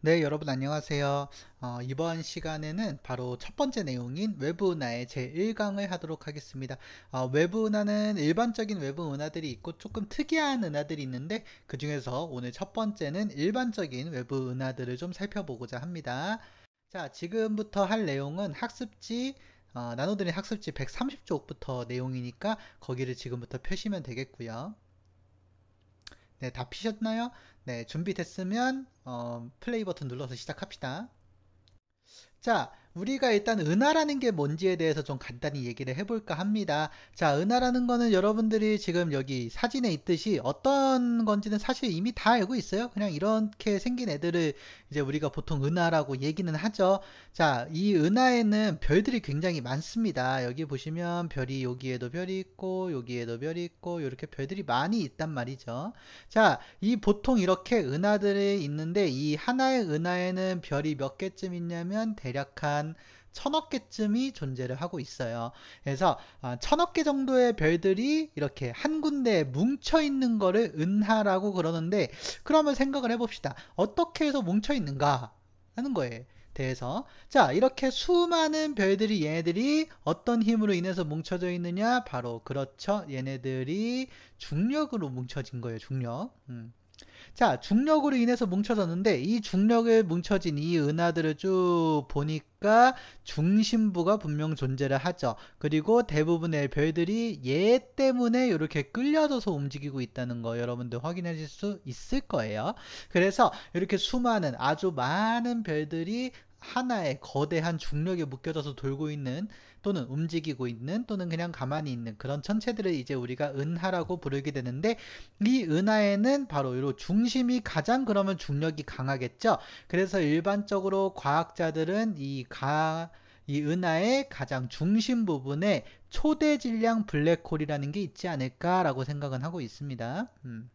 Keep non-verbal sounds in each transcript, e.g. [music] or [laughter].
네, 여러분 안녕하세요. 어, 이번 시간에는 바로 첫 번째 내용인 외부 은하의 제1강을 하도록 하겠습니다. 어, 외부 은하는 일반적인 외부 은하들이 있고 조금 특이한 은하들이 있는데 그 중에서 오늘 첫 번째는 일반적인 외부 은하들을좀 살펴보고자 합니다. 자, 지금부터 할 내용은 학습지 어, 나눠드린 학습지 130쪽부터 내용이니까 거기를 지금부터 표시면 되겠고요. 네, 다 피셨나요? 네, 준비됐으면 어, 플레이 버튼 눌러서 시작합시다. 자, 우리가 일단 은하라는 게 뭔지에 대해서 좀 간단히 얘기를 해볼까 합니다. 자, 은하라는 거는 여러분들이 지금 여기 사진에 있듯이 어떤 건지는 사실 이미 다 알고 있어요. 그냥 이렇게 생긴 애들을 이제 우리가 보통 은하라고 얘기는 하죠. 자, 이 은하에는 별들이 굉장히 많습니다. 여기 보시면 별이 여기에도 별이 있고 여기에도 별이 있고 이렇게 별들이 많이 있단 말이죠. 자, 이 보통 이렇게 은하들이 있는데 이 하나의 은하에는 별이 몇 개쯤 있냐면 대략 한한 천억 개쯤이 존재를 하고 있어요. 그래서 어, 천억 개 정도의 별들이 이렇게 한 군데에 뭉쳐 있는 거를 은하라고 그러는데 그러면 생각을 해봅시다. 어떻게 해서 뭉쳐 있는가 하는 거에 대해서 자 이렇게 수많은 별들이 얘네들이 어떤 힘으로 인해서 뭉쳐져 있느냐 바로 그렇죠 얘네들이 중력으로 뭉쳐진 거예요 중력 음. 자, 중력으로 인해서 뭉쳐졌는데 이 중력에 뭉쳐진 이 은하들을 쭉 보니까 중심부가 분명 존재를 하죠. 그리고 대부분의 별들이 얘 때문에 이렇게 끌려져서 움직이고 있다는 거 여러분들 확인하실 수 있을 거예요. 그래서 이렇게 수많은 아주 많은 별들이 하나의 거대한 중력에 묶여져서 돌고 있는 또는 움직이고 있는 또는 그냥 가만히 있는 그런 천체들을 이제 우리가 은하라고 부르게 되는데 이 은하에는 바로 이 중심이 가장 그러면 중력이 강하겠죠. 그래서 일반적으로 과학자들은 이 가, 이 은하의 가장 중심 부분에 초대 질량 블랙홀이라는 게 있지 않을까라고 생각은 하고 있습니다. 음.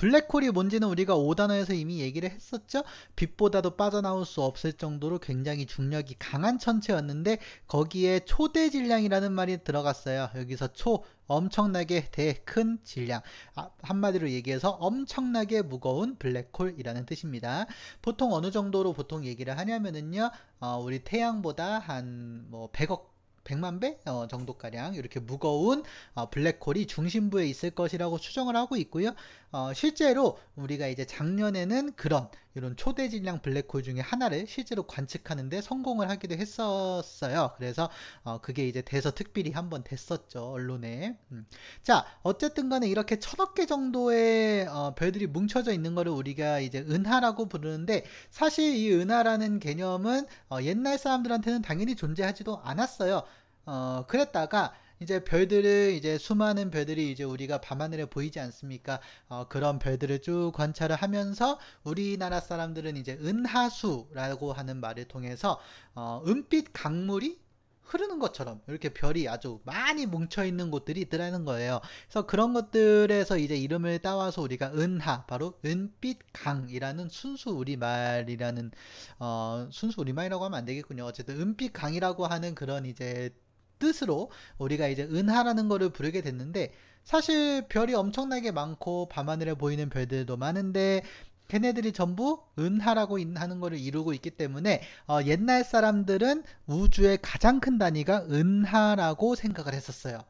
블랙홀이 뭔지는 우리가 5단어에서 이미 얘기를 했었죠. 빛보다도 빠져나올 수 없을 정도로 굉장히 중력이 강한 천체였는데 거기에 초대 질량이라는 말이 들어갔어요. 여기서 초 엄청나게 대 큰 질량 아, 한마디로 얘기해서 엄청나게 무거운 블랙홀이라는 뜻입니다 보통 어느 정도로 보통 얘기를 하냐면은요 어, 우리 태양보다 한 뭐 100억 100만 배 어, 정도가량 이렇게 무거운 어, 블랙홀이 중심부에 있을 것이라고 추정을 하고 있고요. 어, 실제로 우리가 이제 작년에는 그런 이런 초대 질량 블랙홀 중에 하나를 실제로 관측하는데 성공을 하기도 했었어요. 그래서 어, 그게 이제 대서 특별히 한번 됐었죠 언론에. 음. 자 어쨌든간에 이렇게 천억 개 정도의 어, 별들이 뭉쳐져 있는 거를 우리가 이제 은하라고 부르는데 사실 이 은하라는 개념은 어, 옛날 사람들한테는 당연히 존재하지도 않았어요. 어, 그랬다가 이제 별들을 이제 수많은 별들이 이제 우리가 밤하늘에 보이지 않습니까? 어, 그런 별들을 쭉 관찰을 하면서 우리나라 사람들은 이제 은하수라고 하는 말을 통해서 어, 은빛 강물이 흐르는 것처럼 이렇게 별이 아주 많이 뭉쳐 있는 곳들이 있더라는 거예요. 그래서 그런 것들에서 이제 이름을 따와서 우리가 은하 바로 은빛강이라는 순수 우리말이라는 어 순수 우리말이라고 하면 안 되겠군요. 어쨌든 은빛강이라고 하는 그런 이제 뜻으로 우리가 이제 은하라는 거를 부르게 됐는데 사실 별이 엄청나게 많고 밤하늘에 보이는 별들도 많은데 걔네들이 전부 은하라고 하는 것을 이루고 있기 때문에 어, 옛날 사람들은 우주의 가장 큰 단위가 은하라고 생각을 했었어요.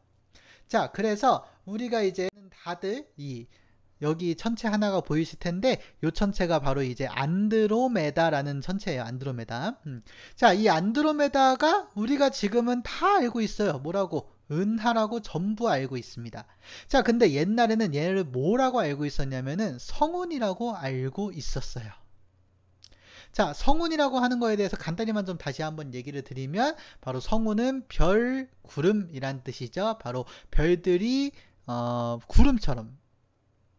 자, 그래서 우리가 이제 다들 이 여기 천체 하나가 보이실 텐데 요 천체가 바로 이제 안드로메다라는 천체예요. 안드로메다. 음. 자, 이 안드로메다가 우리가 지금은 다 알고 있어요. 뭐라고? 은하라고 전부 알고 있습니다. 자, 근데 옛날에는 얘를 뭐라고 알고 있었냐면은 성운이라고 알고 있었어요. 자, 성운이라고 하는 거에 대해서 간단히만 좀 다시 한번 얘기를 드리면 바로 성운은 별 구름이란 뜻이죠. 바로 별들이 어, 구름처럼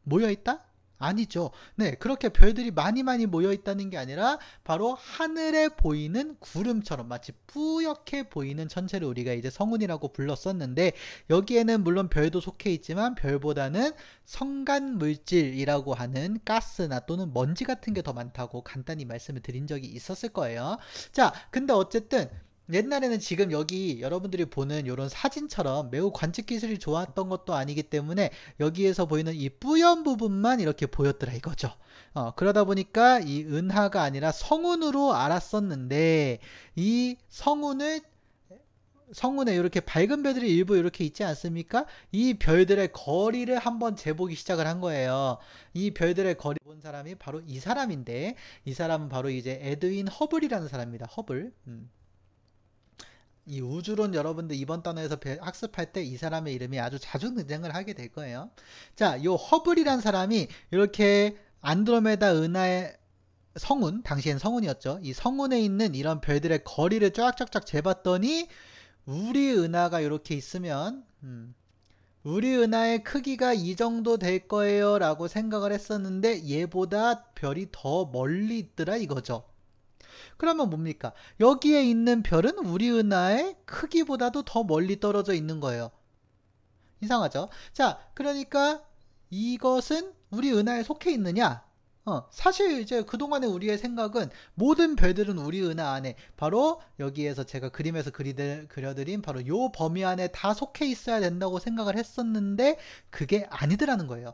모여있다? 아니죠. 네, 그렇게 별들이 많이 많이 모여있다는 게 아니라 바로 하늘에 보이는 구름처럼 마치 뿌옇게 보이는 천체를 우리가 이제 성운이라고 불렀었는데 여기에는 물론 별도 속해 있지만 별보다는 성간물질이라고 하는 가스나 또는 먼지 같은 게 더 많다고 간단히 말씀을 드린 적이 있었을 거예요. 자, 근데 어쨌든 옛날에는 지금 여기 여러분들이 보는 이런 사진처럼 매우 관측 기술이 좋았던 것도 아니기 때문에 여기에서 보이는 이 뿌연 부분만 이렇게 보였더라 이거죠. 어, 그러다 보니까 이 은하가 아니라 성운으로 알았었는데 이 성운을 성운에 이렇게 밝은 별들이 일부 이렇게 있지 않습니까? 이 별들의 거리를 한번 재보기 시작을 한 거예요. 이 별들의 거리 본 사람이 바로 이 사람인데 이 사람은 바로 이제 에드윈 허블이라는 사람입니다. 허블. 음. 이 우주론 여러분들 이번 단어에서 학습할 때 이 사람의 이름이 아주 자주 등장을 하게 될 거예요. 자, 요 허블이란 사람이 이렇게 안드로메다 은하의 성운, 당시엔 성운이었죠. 이 성운에 있는 이런 별들의 거리를 쫙쫙쫙 재봤더니 우리 은하가 이렇게 있으면 음, 우리 은하의 크기가 이 정도 될 거예요 라고 생각을 했었는데 얘보다 별이 더 멀리 있더라 이거죠. 그러면 뭡니까? 여기에 있는 별은 우리 은하의 크기보다도 더 멀리 떨어져 있는 거예요. 이상하죠? 자, 그러니까 이것은 우리 은하에 속해 있느냐? 어, 사실 이제 그동안에 우리의 생각은 모든 별들은 우리 은하 안에 바로 여기에서 제가 그림에서 그리들, 그려드린 바로 요 범위 안에 다 속해 있어야 된다고 생각을 했었는데 그게 아니더라는 거예요.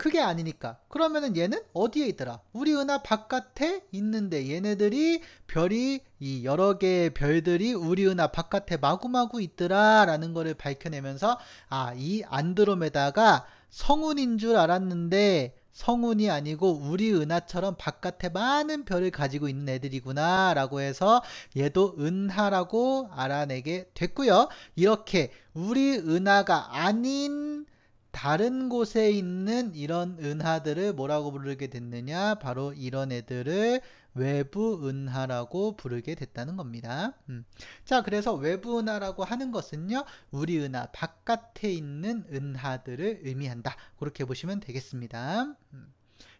그게 아니니까. 그러면은 얘는 어디에 있더라? 우리 은하 바깥에 있는데 얘네들이 별이 이 여러 개의 별들이 우리 은하 바깥에 마구마구 있더라라는 거를 밝혀내면서 아, 이 안드로메다가 성운인 줄 알았는데 성운이 아니고 우리 은하처럼 바깥에 많은 별을 가지고 있는 애들이구나 라고 해서 얘도 은하라고 알아내게 됐고요. 이렇게 우리 은하가 아닌 다른 곳에 있는 이런 은하들을 뭐라고 부르게 됐느냐? 바로 이런 애들을 외부 은하라고 부르게 됐다는 겁니다. 음. 자, 그래서 외부 은하라고 하는 것은요, 우리 은하 바깥에 있는 은하들을 의미한다. 그렇게 보시면 되겠습니다. 음.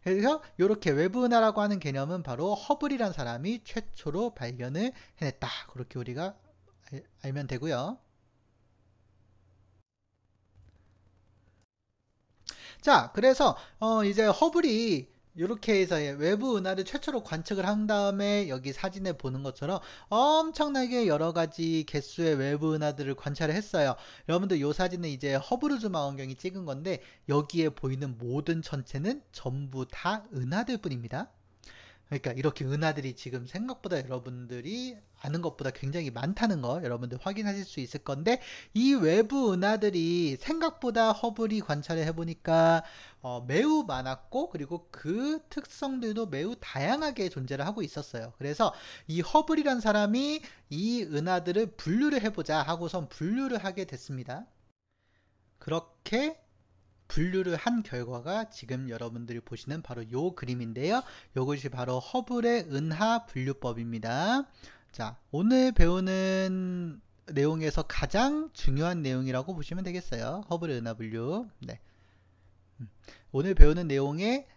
그래서 이렇게 외부 은하라고 하는 개념은 바로 허블이란 사람이 최초로 발견을 해냈다. 그렇게 우리가 알면 되고요. 자, 그래서 어 이제 허블이 이렇게 해서 예, 외부 은하를 최초로 관측을 한 다음에 여기 사진에 보는 것처럼 엄청나게 여러 가지 개수의 외부 은하들을 관찰을 했어요. 여러분들 이 사진은 이제 허브루즈 망원경이 찍은 건데 여기에 보이는 모든 전체는 전부 다 은하들 뿐입니다. 그러니까 이렇게 은하들이 지금 생각보다 여러분들이 아는 것보다 굉장히 많다는 거 여러분들 확인하실 수 있을 건데 이 외부 은하들이 생각보다 허블이 관찰을 해보니까 어, 매우 많았고 그리고 그 특성들도 매우 다양하게 존재를 하고 있었어요. 그래서 이 허블이란 사람이 이 은하들을 분류를 해보자 하고선 분류를 하게 됐습니다. 그렇게 분류를 한 결과가 지금 여러분들이 보시는 바로 요 그림인데요. 요것이 바로 허블의 은하 분류법입니다. 자, 오늘 배우는 내용에서 가장 중요한 내용이라고 보시면 되겠어요. 허블의 은하분류. 네. 음. 오늘 배우는 내용의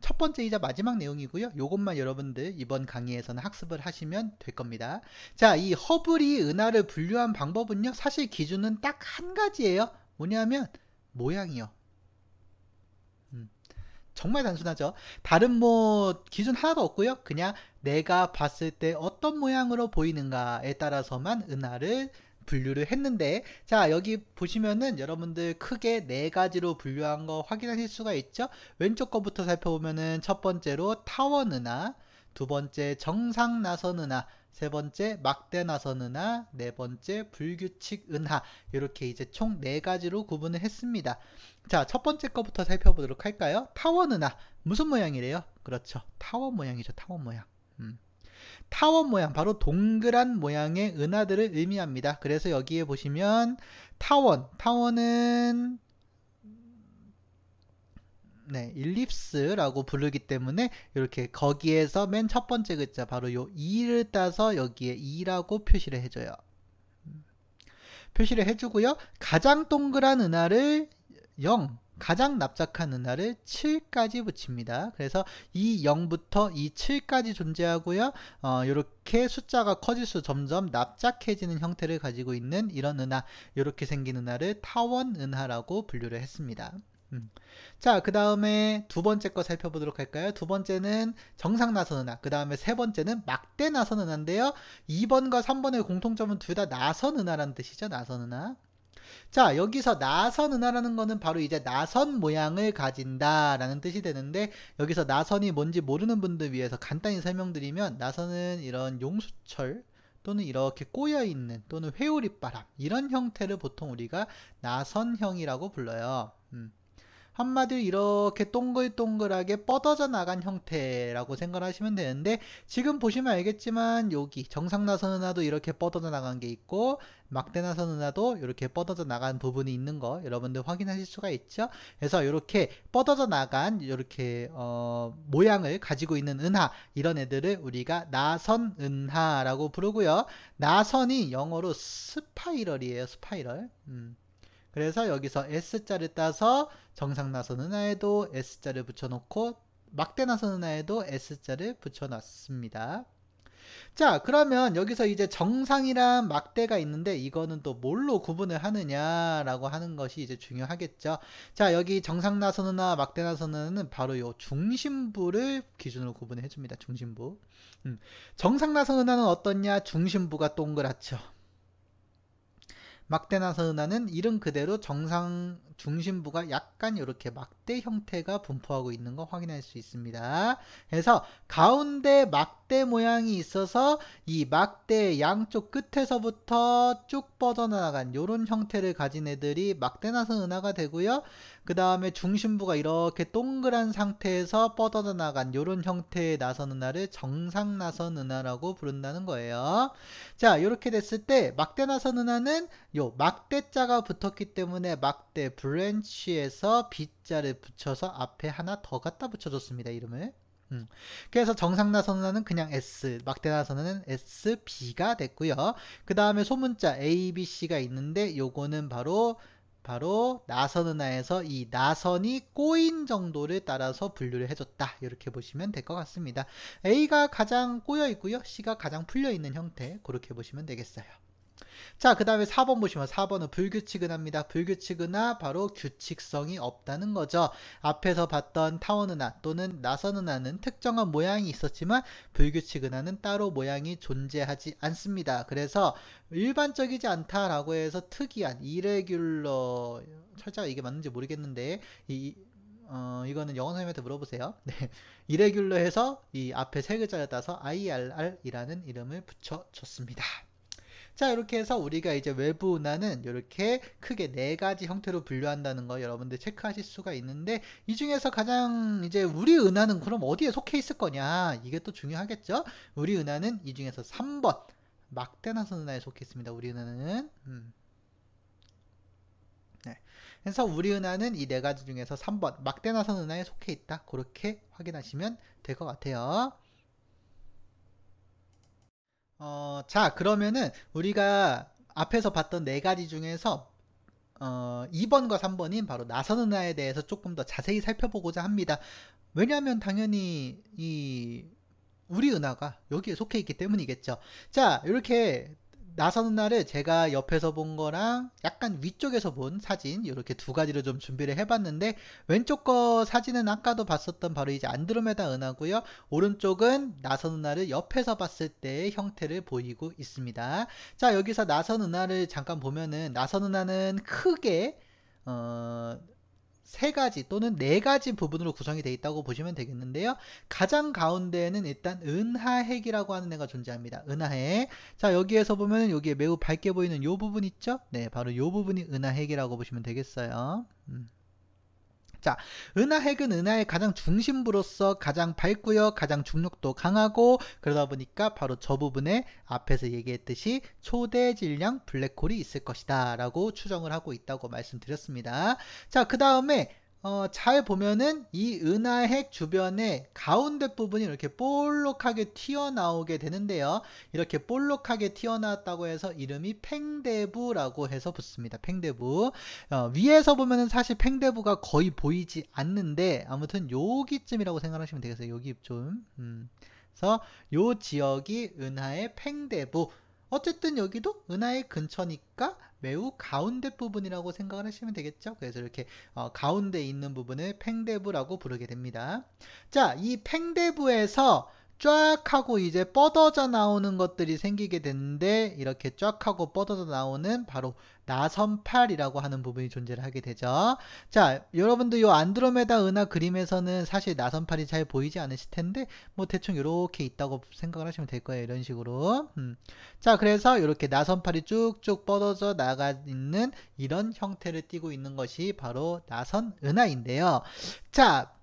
첫 번째이자 마지막 내용이고요. 이것만 여러분들 이번 강의에서는 학습을 하시면 될 겁니다. 자, 이 허블이 은하를 분류한 방법은요. 사실 기준은 딱 한 가지예요. 뭐냐면 모양이요. 정말 단순하죠. 다른 뭐 기준 하나도 없고요. 그냥 내가 봤을 때 어떤 모양으로 보이는가에 따라서만 은하를 분류를 했는데 자 여기 보시면은 여러분들 크게 네 가지로 분류한 거 확인하실 수가 있죠 왼쪽 거부터 살펴보면은 첫 번째로 타원 은하 두 번째 정상 나선 은하 세 번째 막대 나서는하, 네 번째 불규칙 은하 이렇게 이제 총 네 가지로 구분을 했습니다. 자, 첫 번째 거부터 살펴보도록 할까요? 타워 은하 무슨 모양이래요? 그렇죠. 타워 모양이죠. 타워 모양. 음. 타원 모양, 바로 동그란 모양의 은하들을 의미합니다. 그래서 여기에 보시면 타원, 타원은 네, 일립스라고 부르기 때문에 이렇게 거기에서 맨 첫 번째 글자 바로 요 2를 따서 여기에 2라고 표시를 해줘요. 표시를 해주고요. 가장 동그란 은하를 0, 가장 납작한 은하를 7까지 붙입니다. 그래서 이 0부터 이 7까지 존재하고요. 어, 이렇게 숫자가 커질수 점점 납작해지는 형태를 가지고 있는 이런 은하, 이렇게 생긴 은하를 타원 은하라고 분류를 했습니다. 음. 자, 그 다음에 두 번째 거 살펴보도록 할까요? 두 번째는 정상 나선 은화, 그 다음에 세 번째는 막대 나선 은화인데요. 2번과 3번의 공통점은 둘 다 나선 은화라는 뜻이죠. 나선 은화. 자, 여기서 나선 은화라는 거는 바로 이제 나선 모양을 가진다라는 뜻이 되는데 여기서 나선이 뭔지 모르는 분들 위해서 간단히 설명드리면 나선은 이런 용수철 또는 이렇게 꼬여 있는 또는 회오리 바람 이런 형태를 보통 우리가 나선형이라고 불러요. 음. 한마디로 이렇게 동글동글하게 뻗어져 나간 형태라고 생각하시면 되는데 지금 보시면 알겠지만 여기 정상나선 은하도 이렇게 뻗어져 나간 게 있고 막대나선 은하도 이렇게 뻗어져 나간 부분이 있는 거 여러분들 확인하실 수가 있죠 그래서 이렇게 뻗어져 나간 이렇게 어, 모양을 가지고 있는 은하 이런 애들을 우리가 나선 은하라고 부르고요 나선이 영어로 스파이럴이에요 스파이럴 음. 그래서 여기서 S자를 따서 정상 나선은 하에도 S자를 붙여놓고 막대 나선은 하에도 S자를 붙여놨습니다. 자 그러면 여기서 이제 정상이랑 막대가 있는데 이거는 또 뭘로 구분을 하느냐라고 하는 것이 이제 중요하겠죠 자 여기 정상 나선은나 막대 나선은 바로 요 중심부를 기준으로 구분 해줍니다 중심부 음. 정상 나선은은 어떻냐 중심부가 동그랗죠 막대나 서은아는 이름 그대로 정상 중심부가 약간 이렇게 막대 형태가 분포하고 있는 거 확인할 수 있습니다. 그래서 가운데 막대 모양이 있어서 이 막대 양쪽 끝에서부터 쭉 뻗어나간 요런 형태를 가진 애들이 막대나선 은하가 되고요. 그 다음에 중심부가 이렇게 동그란 상태에서 뻗어나간 요런 형태의 나선 은하를 정상 나선 은하라고 부른다는 거예요. 자 이렇게 됐을 때 막대 나선 은하는 요 막대자가 붙었기 때문에 막대 불 브랜치에서 B자를 붙여서 앞에 하나 더 갖다 붙여줬습니다. 이름을. 음. 그래서 정상나 선언은 그냥 S, 막대나 선언은 SB가 됐고요. 그 다음에 소문자 ABC가 있는데 요거는 바로 바로 나선은하에서 이 나선이 꼬인 정도를 따라서 분류를 해줬다 이렇게 보시면 될 것 같습니다 A가 가장 꼬여 있고요 C가 가장 풀려 있는 형태 그렇게 보시면 되겠어요 자, 그 다음에 4번 보시면 4번은 불규칙은합니다. 불규칙은하 바로 규칙성이 없다는 거죠. 앞에서 봤던 타원은하 또는 나선은하는 특정한 모양이 있었지만 불규칙은하는 따로 모양이 존재하지 않습니다. 그래서 일반적이지 않다라고 해서 특이한 이레귤러 철자가 이게 맞는지 모르겠는데 이 어, 이거는 영어 선생님한테 물어보세요. [laughs] 네. 이레귤러 해서 이 앞에 세 글자를 따서 IRR이라는 이름을 붙여줬습니다. 자, 이렇게 해서 우리가 이제 외부 은하는 이렇게 크게 네 가지 형태로 분류한다는 거 여러분들 체크하실 수가 있는데 이 중에서 가장 이제 우리 은하는 그럼 어디에 속해 있을 거냐? 이게 또 중요하겠죠? 우리 은하는 이 중에서 3번 막대나선 은하에 속해 있습니다. 우리 은하는 음. 네. 그래서 우리 은하는 이 네 가지 중에서 3번 막대나선 은하에 속해 있다. 그렇게 확인하시면 될 것 같아요. 어, 자, 그러면은 우리가 앞에서 봤던 네 가지 중에서 어, 2번과 3번인 바로 나선 은하에 대해서 조금 더 자세히 살펴보고자 합니다. 왜냐하면 당연히 이 우리 은하가 여기에 속해 있기 때문이겠죠. 자, 이렇게 나서는 날에 제가 옆에서 본 거랑 약간 위쪽에서 본 사진 이렇게 두 가지를 좀 준비를 해봤는데 왼쪽 거 사진은 아까도 봤었던 바로 이제 안드로메다 은하고요 오른쪽은 나서는 날을 옆에서 봤을 때의 형태를 보이고 있습니다 자 여기서 나서는 날을 잠깐 보면은 나서는 날은 크게 어세 가지 또는 네 가지 부분으로 구성이 되어 있다고 보시면 되겠는데요. 가장 가운데에는 일단 은하핵이라고 하는 애가 존재합니다. 은하핵. 자, 여기에서 보면 여기에 매우 밝게 보이는 요 부분 있죠? 네, 바로 요 부분이 은하핵이라고 보시면 되겠어요. 음. 자, 은하핵은 은하의 가장 중심부로서 가장 밝고요, 가장 중력도 강하고 그러다 보니까 바로 저 부분에 앞에서 얘기했듯이 초대 질량 블랙홀이 있을 것이다 라고 추정을 하고 있다고 말씀드렸습니다. 자, 그 다음에 어, 잘 보면은 이 은하핵 주변에 가운데 부분이 이렇게 볼록하게 튀어나오게 되는데요. 이렇게 볼록하게 튀어나왔다고 해서 이름이 팽대부라고 해서 붙습니다. 팽대부. 어, 위에서 보면은 사실 팽대부가 거의 보이지 않는데 아무튼 여기쯤이라고 생각하시면 되겠어요. 여기 좀. 음. 그래서 요 지역이 은하의 팽대부. 어쨌든 여기도 은하의 근처니까 매우 가운데 부분이라고 생각을 하시면 되겠죠. 그래서 이렇게 어, 가운데 있는 부분을 팽대부라고 부르게 됩니다. 자, 이 팽대부에서 쫙 하고 이제 뻗어져 나오는 것들이 생기게 되는데 이렇게 쫙 하고 뻗어져 나오는 바로 나선팔이라고 하는 부분이 존재를 하게 되죠. 자, 여러분도 이 안드로메다 은하 그림에서는 사실 나선팔이 잘 보이지 않으실 텐데 뭐 대충 이렇게 있다고 생각을 하시면 될 거예요. 이런 식으로. 음. 자, 그래서 이렇게 나선팔이 쭉쭉 뻗어져 나가 있는 이런 형태를 띠고 있는 것이 바로 나선 은하인데요. 자,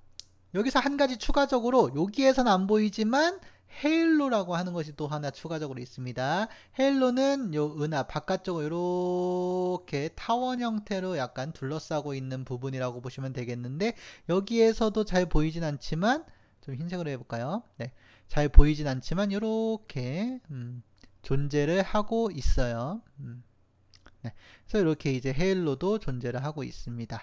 여기서 한 가지 추가적으로 여기에서는안 보이지만 헤일로라고 하는 것이 또 하나 추가적으로 있습니다. 헤일로는 요 은하 바깥쪽으로 이렇게 타원 형태로 약간 둘러싸고 있는 부분이라고 보시면 되겠는데 여기에서도 잘 보이진 않지만 좀 흰색으로 해볼까요? 네, 잘 보이진 않지만 이렇게 음, 존재를 하고 있어요. 음. 네, 그래서 이렇게 이제 헤일로도 존재를 하고 있습니다.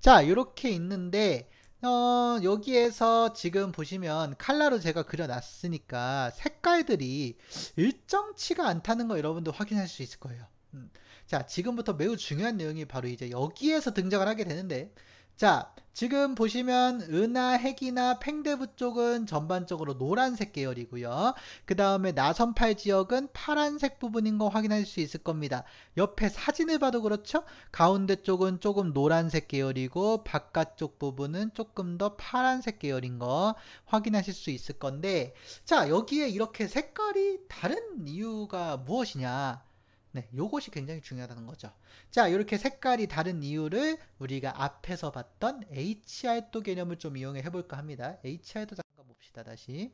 자, 이렇게 있는데 어, 여기에서 지금 보시면 칼라로 제가 그려놨으니까 색깔들이 일정치가 않다는 거 여러분도 확인할 수 있을 거예요. 음. 자, 지금부터 매우 중요한 내용이 바로 이제 여기에서 등장을 하게 되는데 자, 지금 보시면 은하, 핵이나 팽대부 쪽은 전반적으로 노란색 계열이고요. 그 다음에 나선팔 지역은 파란색 부분인 거 확인할 수 있을 겁니다. 옆에 사진을 봐도 그렇죠? 가운데 쪽은 조금 노란색 계열이고 바깥쪽 부분은 조금 더 파란색 계열인 거 확인하실 수 있을 건데 자, 여기에 이렇게 색깔이 다른 이유가 무엇이냐? 네, 요것이 굉장히 중요하다는 거죠. 자, 이렇게 색깔이 다른 이유를 우리가 앞에서 봤던 HI도 개념을 좀 이용해 볼까 합니다. HI도 잠깐 봅시다, 다시.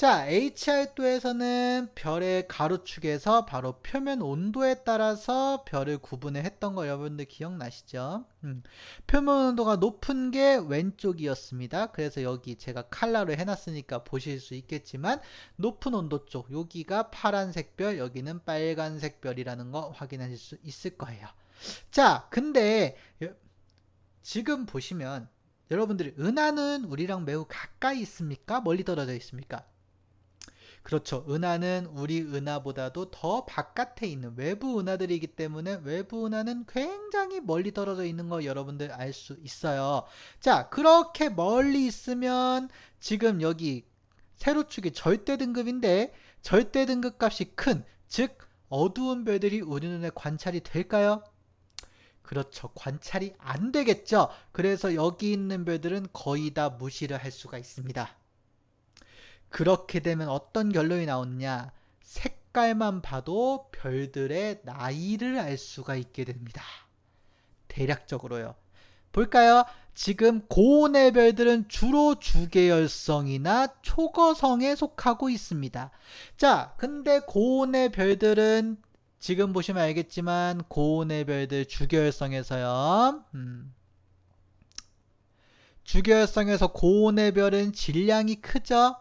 자, HI 도에서는 별의 가로축에서 바로 표면 온도에 따라서 별을 구분을 했던 거 여러분들 기억나시죠? 음, 표면 온도가 높은 게 왼쪽이었습니다. 그래서 여기 제가 칼라로 해놨으니까 보실 수 있겠지만 높은 온도 쪽 여기가 파란색 별 여기는 빨간색 별이라는 거 확인하실 수 있을 거예요. 자, 근데 지금 보시면 여러분들이 은하는 우리랑 매우 가까이 있습니까? 멀리 떨어져 있습니까? 그렇죠. 은하는 우리 은하보다도 더 바깥에 있는 외부 은하들이기 때문에 외부 은하는 굉장히 멀리 떨어져 있는 거 여러분들 알 수 있어요. 자, 그렇게 멀리 있으면 지금 여기 세로축이 절대 등급인데 절대 등급 값이 큰, 즉 어두운 별들이 우리 눈에 관찰이 될까요? 그렇죠. 관찰이 안 되겠죠. 그래서 여기 있는 별들은 거의 다 무시를 할 수가 있습니다. 그렇게 되면 어떤 결론이 나오느냐? 색깔만 봐도 별들의 나이를 알 수가 있게 됩니다. 대략적으로요. 볼까요? 지금 고온의 별들은 주로 주계열성이나 초거성에 속하고 있습니다. 자, 근데 고온의 별들은 지금 보시면 알겠지만 고온의 별들 주계열성에서요. 음. 주계열성에서 고온의 별은 질량이 크죠?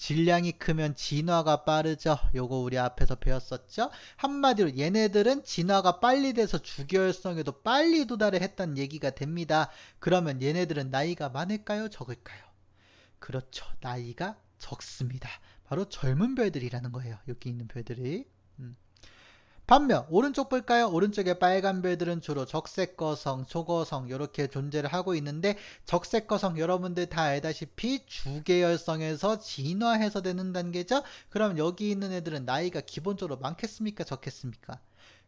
질량이 크면 진화가 빠르죠. 요거 우리 앞에서 배웠었죠. 한마디로 얘네들은 진화가 빨리 돼서 주기열성에도 빨리 도달을 했단 얘기가 됩니다. 그러면 얘네들은 나이가 많을까요? 적을까요? 그렇죠. 나이가 적습니다. 바로 젊은 별들이라는 거예요. 여기 있는 별들이. 반면 오른쪽 볼까요? 오른쪽에 빨간 별들은 주로 적색거성, 초거성 이렇게 존재를 하고 있는데 적색거성 여러분들 다 알다시피 주계열성에서 진화해서 되는 단계죠? 그럼 여기 있는 애들은 나이가 기본적으로 많겠습니까? 적겠습니까?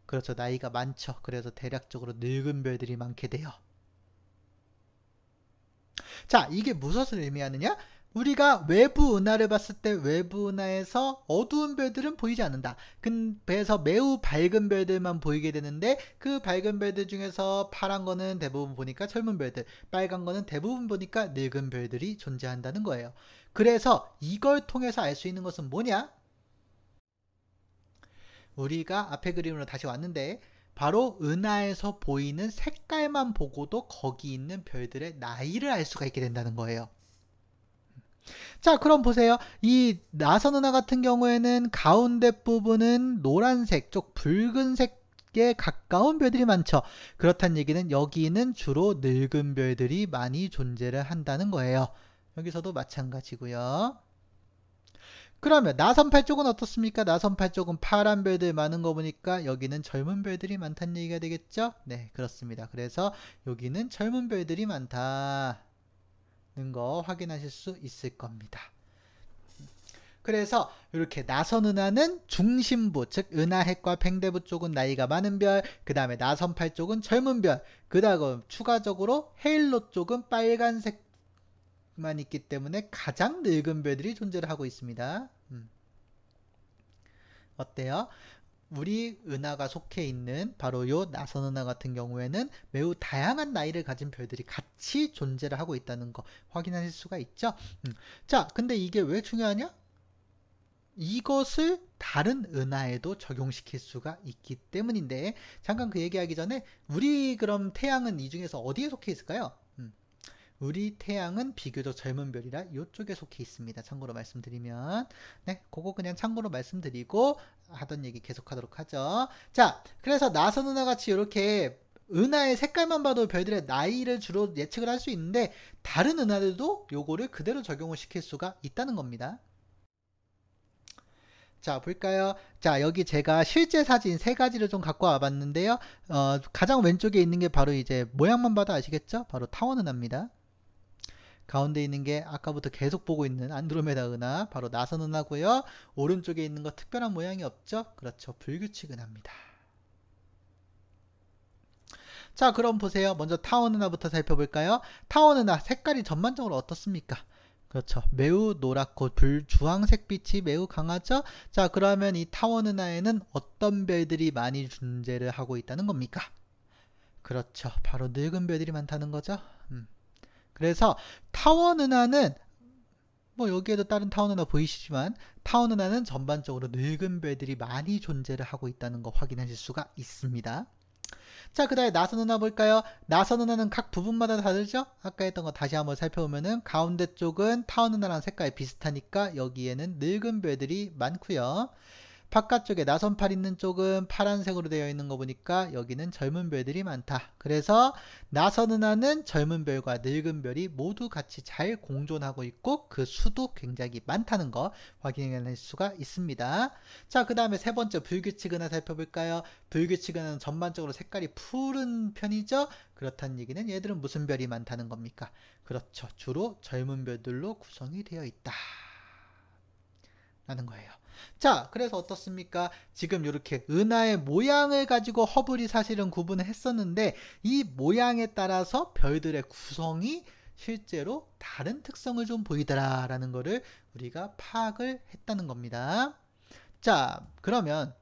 그렇죠. 나이가 많죠. 그래서 대략적으로 늙은 별들이 많게 돼요. 자, 이게 무엇을 의미하느냐? 우리가 외부 은하를 봤을 때 외부 은하에서 어두운 별들은 보이지 않는다. 근배서 매우 밝은 별들만 보이게 되는데 그 밝은 별들 중에서 파란 거는 대부분 보니까 젊은 별들, 빨간 거는 대부분 보니까 늙은 별들이 존재한다는 거예요. 그래서 이걸 통해서 알 수 있는 것은 뭐냐? 우리가 앞에 그림으로 다시 왔는데 바로 은하에서 보이는 색깔만 보고도 거기 있는 별들의 나이를 알 수가 있게 된다는 거예요. 자, 그럼 보세요. 이 나선 은하 같은 경우에는 가운데 부분은 노란색 쪽 붉은색 에 가까운 별들이 많죠. 그렇다는 얘기는 여기는 주로 늙은 별들이 많이 존재를 한다는 거예요. 여기서도 마찬가지고요. 그러면 나선팔 쪽은 어떻습니까? 나선팔 쪽은 파란 별들 많은 거 보니까 여기는 젊은 별들이 많다는 얘기가 되겠죠? 네, 그렇습니다. 그래서 여기는 젊은 별들이 많다. 있는 거 확인하실 수 있을 겁니다. 그래서 이렇게 나선 은하는 중심부 즉 은하핵과 팽대부 쪽은 나이가 많은 별, 그 다음에 나선팔 쪽은 젊은 별, 그 다음 추가적으로 헤일로 쪽은 빨간색만 있기 때문에 가장 늙은 별들이 존재를 하고 있습니다. 음. 어때요? 우리 은하가 속해 있는 바로 요 나선 은하 같은 경우에는 매우 다양한 나이를 가진 별들이 같이 존재를 하고 있다는 거 확인하실 수가 있죠. 음. 자, 근데 이게 왜 중요하냐? 이것을 다른 은하에도 적용시킬 수가 있기 때문인데 잠깐 그 얘기하기 전에 우리 그럼 태양은 이 중에서 어디에 속해 있을까요? 우리 태양은 비교적 젊은 별이라 이쪽에 속해 있습니다. 참고로 말씀드리면 네, 그거 그냥 참고로 말씀드리고 하던 얘기 계속하도록 하죠. 자, 그래서 나선 은하 같이 이렇게 은하의 색깔만 봐도 별들의 나이를 주로 예측을 할 수 있는데 다른 은하들도 요거를 그대로 적용을 시킬 수가 있다는 겁니다. 자 볼까요 자 여기 제가 실제 사진 세 가지를 좀 갖고 와봤는데요 어, 가장 왼쪽에 있는 게 바로 이제 모양만 봐도 아시겠죠 바로 타원은 합니다 가운데 있는 게 아까부터 계속 보고 있는 안드로메다 은하 바로 나선 은하고요. 오른쪽에 있는 거 특별한 모양이 없죠? 그렇죠. 불규칙 은합니다자 그럼 보세요. 먼저 타원 은하부터 살펴볼까요? 타원 은하 색깔이 전반적으로 어떻습니까? 그렇죠. 매우 노랗고 불주황색 빛이 매우 강하죠? 자, 그러면 이 타원 은하에는 어떤 별들이 많이 존재를 하고 있다는 겁니까? 그렇죠. 바로 늙은 별들이 많다는 거죠. 음. 그래서 타워 누나는 뭐 여기에도 다른 타워 누나 보이시지만 타워 누나는 전반적으로 늙은 배들이 많이 존재를 하고 있다는 거 확인하실 수가 있습니다. 자, 그 다음에 나선 누나 볼까요? 나선 누나는 각 부분마다 다르죠? 아까 했던 거 다시 한번 살펴보면은 가운데 쪽은 타워 누나랑 색깔이 비슷하니까 여기에는 늙은 배들이 많고요. 바깥쪽에 나선팔 있는 쪽은 파란색으로 되어 있는 거 보니까 여기는 젊은 별들이 많다. 그래서 나서는하는 젊은 별과 늙은 별이 모두 같이 잘 공존하고 있고 그 수도 굉장히 많다는 거 확인할 수가 있습니다. 자, 그 다음에 세 번째 불규칙은하 살펴볼까요? 불규칙은하는 전반적으로 색깔이 푸른 편이죠? 그렇다는 얘기는 얘들은 무슨 별이 많다는 겁니까? 그렇죠. 주로 젊은 별들로 구성이 되어 있다. 라는 거예요. 자, 그래서 어떻습니까? 지금 이렇게 은하의 모양을 가지고 허블이 사실은 구분을 했었는데 이 모양에 따라서 별들의 구성이 실제로 다른 특성을 좀 보이더라라는 것을 우리가 파악을 했다는 겁니다. 자, 그러면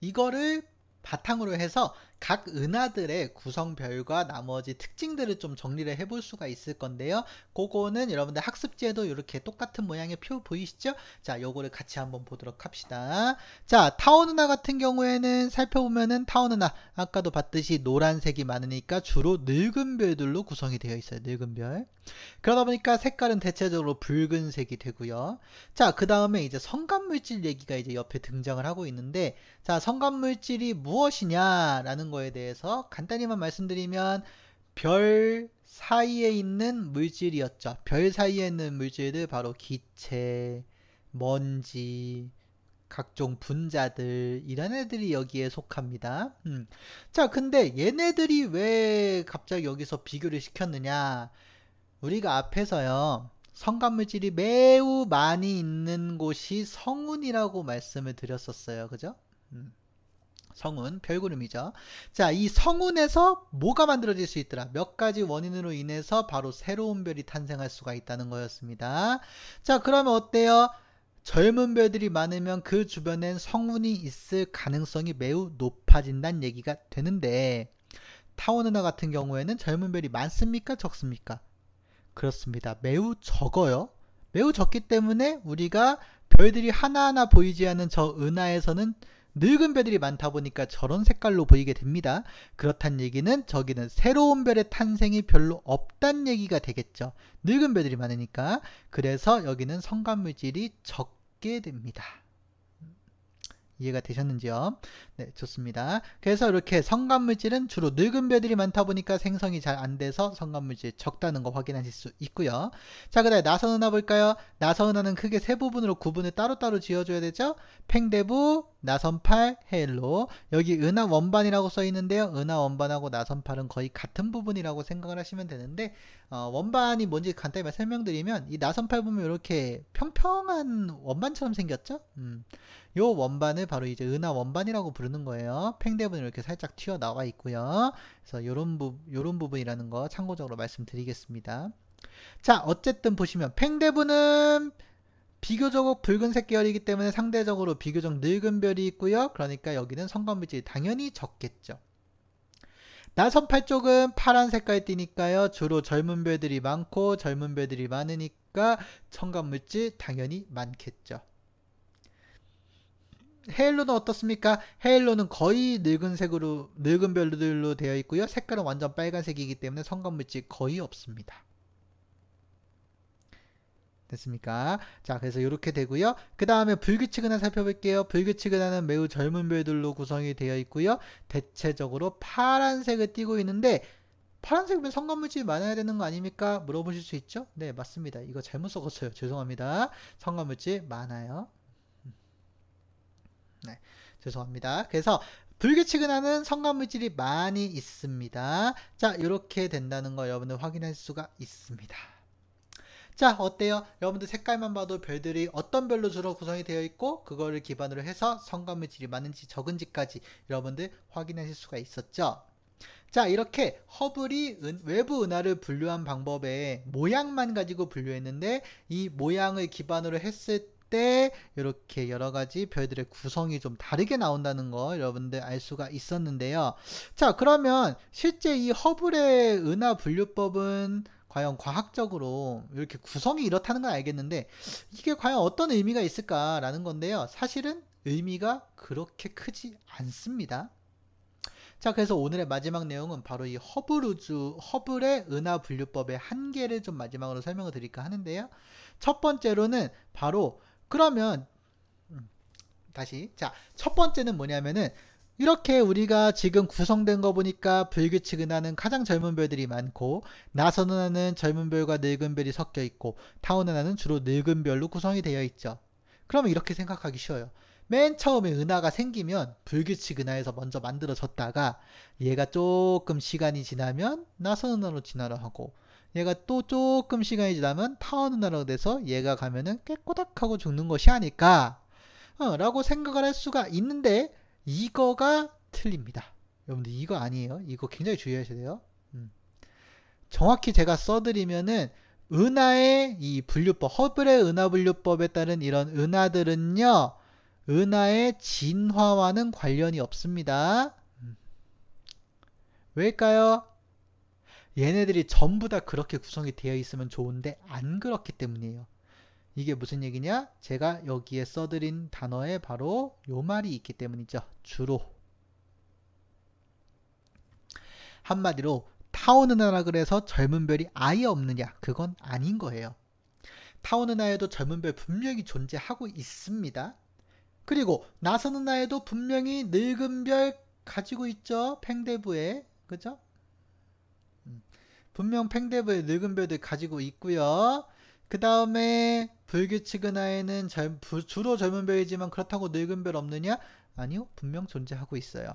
이거를 바탕으로 해서 각 은하들의 구성별과 나머지 특징들을 좀 정리를 해볼 수가 있을 건데요. 그거는 여러분들 학습지에도 이렇게 똑같은 모양의 표 보이시죠? 자, 요거를 같이 한번 보도록 합시다. 자, 타원 은하 같은 경우에는 살펴보면은 타원 은하 아까도 봤듯이 노란색이 많으니까 주로 늙은 별들로 구성이 되어 있어요. 늙은 별. 그러다 보니까 색깔은 대체적으로 붉은색이 되고요. 자, 그 다음에 이제 성간물질 얘기가 이제 옆에 등장을 하고 있는데 자, 성간물질이 무엇이냐라는 하는 거에 대해서 간단히만 말씀드리면 별 사이에 있는 물질이었죠. 별 사이에 있는 물질들 바로 기체, 먼지, 각종 분자들 이런 애들이 여기에 속합니다. 음. 자, 근데 얘네들이 왜 갑자기 여기서 비교를 시켰느냐? 우리가 앞에서요. 성간물질이 매우 많이 있는 곳이 성운이라고 말씀을 드렸었어요. 그죠? 음. 성운, 별그름이죠. 자, 이 성운에서 뭐가 만들어질 수 있더라? 몇 가지 원인으로 인해서 바로 새로운 별이 탄생할 수가 있다는 거였습니다. 자, 그러면 어때요? 젊은 별들이 많으면 그 주변엔 성운이 있을 가능성이 매우 높아진다는 얘기가 되는데 타워 누나 같은 경우에는 젊은 별이 많습니까? 적습니까? 그렇습니다. 매우 적어요. 매우 적기 때문에 우리가 별들이 하나하나 보이지 않는 저 은하에서는 늙은 별들이 많다 보니까 저런 색깔로 보이게 됩니다. 그렇단 얘기는 저기는 새로운 별의 탄생이 별로 없단 얘기가 되겠죠. 늙은 별들이 많으니까 그래서 여기는 성간물질이 적게 됩니다. 이해가 되셨는지요? 네, 좋습니다. 그래서 이렇게 성간물질은 주로 늙은 배들이 많다 보니까 생성이 잘 안 돼서 성간물질 적다는 거 확인하실 수 있고요. 자, 그다음에 나선은하 볼까요? 나선은하는 크게 세 부분으로 구분을 따로따로 지어줘야 되죠? 팽대부, 나선 팔 헬로 여기 은하 원반이라고 써 있는데요 은하 원반하고 나선 팔은 거의 같은 부분이라고 생각을 하시면 되는데 어, 원반이 뭔지 간단히 설명드리면 이 나선 팔 보면 이렇게 평평한 원반처럼 생겼죠 음. 요 원반을 바로 이제 은하 원반이라고 부르는 거예요 팽대분 이렇게 이 살짝 튀어나와 있고요 그래서 요런, 부, 요런 부분이라는 거 참고적으로 말씀드리겠습니다 자 어쨌든 보시면 팽대분은 비교적 붉은색 계열이기 때문에 상대적으로 비교적 늙은 별이 있고요. 그러니까 여기는 성건물질이 당연히 적겠죠. 나선팔 쪽은 파란 색깔 띠니까요. 주로 젊은 별들이 많고 젊은 별들이 많으니까 첨가물질 당연히 많겠죠. 헤일로는 어떻습니까? 헤일로는 거의 늙은 색으로 늙은 별들로 되어 있고요. 색깔은 완전 빨간색이기 때문에 첨건물질 거의 없습니다. 됐습니까? 자, 그래서 이렇게 되고요. 그 다음에 불규칙 은하 살펴볼게요. 불규칙 은는 매우 젊은 별들로 구성이 되어 있고요. 대체적으로 파란색을 띄고 있는데 파란색이면 성관물질이 많아야 되는 거 아닙니까? 물어보실 수 있죠? 네, 맞습니다. 이거 잘못 적었어요. 죄송합니다. 성관물질 많아요. 네, 죄송합니다. 그래서 불규칙 은하는 성관물질이 많이 있습니다. 자, 이렇게 된다는 거 여러분들 확인할 수가 있습니다. 자 어때요? 여러분들 색깔만 봐도 별들이 어떤 별로 주로 구성이 되어 있고 그거를 기반으로 해서 성감물 질이 많은지 적은지까지 여러분들 확인하실 수가 있었죠. 자 이렇게 허블이 은, 외부 은하를 분류한 방법에 모양만 가지고 분류했는데 이 모양을 기반으로 했을 때 이렇게 여러 가지 별들의 구성이 좀 다르게 나온다는 거 여러분들 알 수가 있었는데요. 자 그러면 실제 이 허블의 은하 분류법은 과연 과학적으로 이렇게 구성이 이렇다는 건 알겠는데 이게 과연 어떤 의미가 있을까라는 건데요. 사실은 의미가 그렇게 크지 않습니다. 자, 그래서 오늘의 마지막 내용은 바로 이 허블 우즈 허블의 은하 분류법의 한계를 좀 마지막으로 설명을 드릴까 하는데요. 첫 번째로는 바로 그러면 음, 다시 자, 첫 번째는 뭐냐면은 이렇게 우리가 지금 구성된 거 보니까 불규칙 은하는 가장 젊은 별들이 많고 나선 은하는 젊은 별과 늙은 별이 섞여 있고 타운 은하는 주로 늙은 별로 구성이 되어 있죠. 그러면 이렇게 생각하기 쉬워요. 맨 처음에 은하가 생기면 불규칙 은하에서 먼저 만들어졌다가 얘가 조금 시간이 지나면 나선 은하로 진화를 하고 얘가 또 조금 시간이 지나면 타운 은하로 돼서 얘가 가면은 깨꼬닥하고 죽는 것이 아닐까 어, 라고 생각을 할 수가 있는데 이거가 틀립니다. 여러분들 이거 아니에요. 이거 굉장히 주의하셔야 돼요. 음. 정확히 제가 써드리면은 은하의 이 분류법, 허블의 은하 분류법에 따른 이런 은하들은요, 은하의 진화와는 관련이 없습니다. 음. 왜일까요? 얘네들이 전부 다 그렇게 구성이 되어 있으면 좋은데 안 그렇기 때문이에요. 이게 무슨 얘기냐? 제가 여기에 써드린 단어에 바로 요 말이 있기 때문이죠. 주로. 한마디로 타오는 나라 그래서 젊은 별이 아예 없느냐? 그건 아닌 거예요. 타오는 나에도 젊은 별 분명히 존재하고 있습니다. 그리고 나서는 나에도 분명히 늙은 별 가지고 있죠. 팽대부에. 그죠? 음. 분명 팽대부에 늙은 별들 가지고 있고요. 그 다음에 불규칙은아에는 주로 젊은 배이지만 그렇다고 늙은 별 없느냐? 아니요, 분명 존재하고 있어요.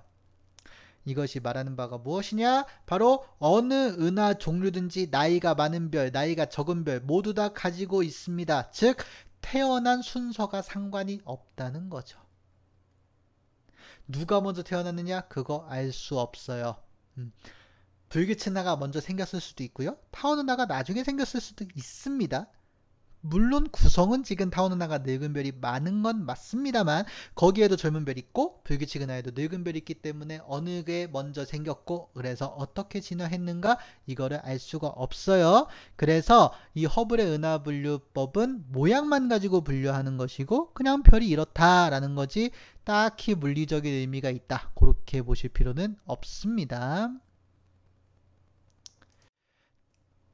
이것이 말하는 바가 무엇이냐? 바로 어느 은하 종류든지 나이가 많은 별, 나이가 적은 별 모두 다 가지고 있습니다. 즉, 태어난 순서가 상관이 없다는 거죠. 누가 먼저 태어났느냐? 그거 알 수 없어요. 음. 불규칙 나가 먼저 생겼을 수도 있고요. 타오는 나가 나중에 생겼을 수도 있습니다. 물론 구성은 지금 타오누나가 늙은 별이 많은 건 맞습니다만 거기에도 젊은 별이 있고 불규칙은아에도 늙은 별이 있기 때문에 어느 게 먼저 생겼고 그래서 어떻게 진화했는가 이거를 알 수가 없어요. 그래서 이 허블의 은하 분류법은 모양만 가지고 분류하는 것이고 그냥 별이 이렇다라는 거지 딱히 물리적인 의미가 있다. 그렇게 보실 필요는 없습니다.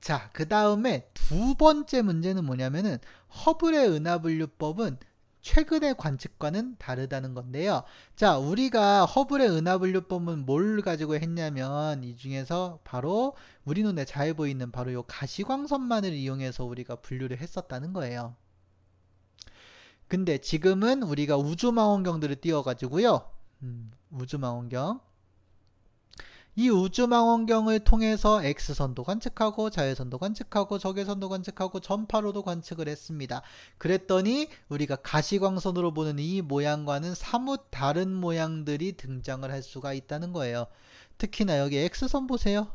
자, 그 다음에 두 번째 문제는 뭐냐면은 허블의 은하분류법은 최근의 관측과는 다르다는 건데요. 자, 우리가 허블의 은하분류법은 뭘 가지고 했냐면 이 중에서 바로 우리 눈에 잘 보이는 바로 요 가시광선만을 이용해서 우리가 분류를 했었다는 거예요. 근데 지금은 우리가 우주망원경들을 띄워가지고요. 음, 우주망원경 이 우주망원경을 통해서 X선도 관측하고 자외선도 관측하고 적외선도 관측하고 전파로도 관측을 했습니다. 그랬더니 우리가 가시광선으로 보는 이 모양과는 사뭇 다른 모양들이 등장을 할 수가 있다는 거예요. 특히나 여기 X선 보세요.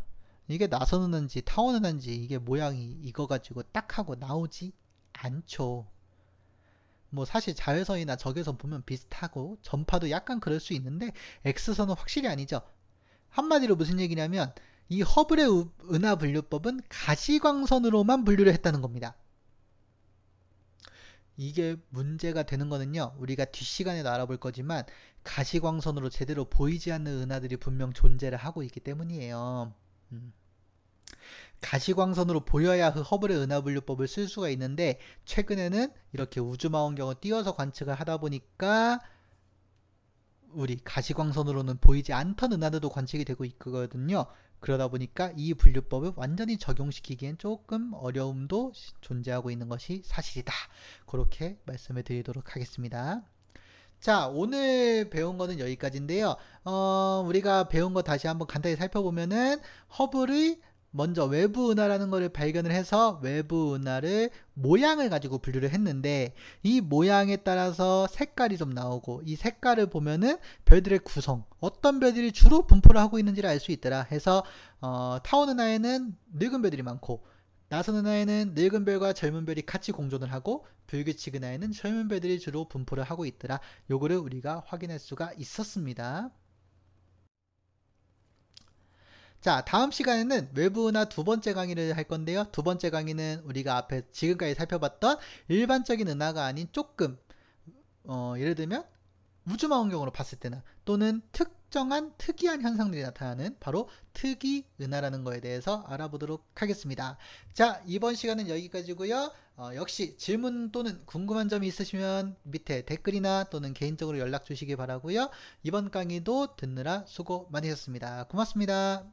이게 나서는 한지 타원는 한지 이게 모양이 이거 가지고 딱 하고 나오지 않죠. 뭐 사실 자외선이나 적외선 보면 비슷하고 전파도 약간 그럴 수 있는데 X선은 확실히 아니죠. 한마디로 무슨 얘기냐면 이 허블의 은하 분류법은 가시광선으로만 분류를 했다는 겁니다. 이게 문제가 되는 거는요. 우리가 뒷시간에도 알아볼 거지만 가시광선으로 제대로 보이지 않는 은하들이 분명 존재를 하고 있기 때문이에요. 음. 가시광선으로 보여야 그 허블의 은하 분류법을 쓸 수가 있는데 최근에는 이렇게 우주망원경을 띄워서 관측을 하다 보니까 우리 가시광선으로는 보이지 않던 은하들도 관측이 되고 있거든요. 그러다 보니까 이 분류법을 완전히 적용시키기엔 조금 어려움도 존재하고 있는 것이 사실이다. 그렇게 말씀을 드리도록 하겠습니다. 자, 오늘 배운 거는 여기까지인데요. 어, 우리가 배운 거 다시 한번 간단히 살펴보면은 허블의 먼저 외부 은하라는 것을 발견을 해서 외부 은하를 모양을 가지고 분류를 했는데 이 모양에 따라서 색깔이 좀 나오고 이 색깔을 보면은 별들의 구성 어떤 별들이 주로 분포를 하고 있는지를 알 수 있더라 해서 어, 타원 은하에는 늙은 별들이 많고 나선 은하에는 늙은 별과 젊은 별이 같이 공존을 하고 불규칙 은하에는 젊은 별들이 주로 분포를 하고 있더라. 요거를 우리가 확인할 수가 있었습니다. 자, 다음 시간에는 외부나 두 번째 강의를 할 건데요. 두 번째 강의는 우리가 앞에 지금까지 살펴봤던 일반적인 은하가 아닌 조금, 어, 예를 들면 우주망 원경으로 봤을 때나 또는 특정한 특이한 현상들이 나타나는 바로 특이 은하라는 거에 대해서 알아보도록 하겠습니다. 자, 이번 시간은 여기까지고요. 어, 역시 질문 또는 궁금한 점이 있으시면 밑에 댓글이나 또는 개인적으로 연락 주시기 바라고요. 이번 강의도 듣느라 수고 많으셨습니다. 고맙습니다.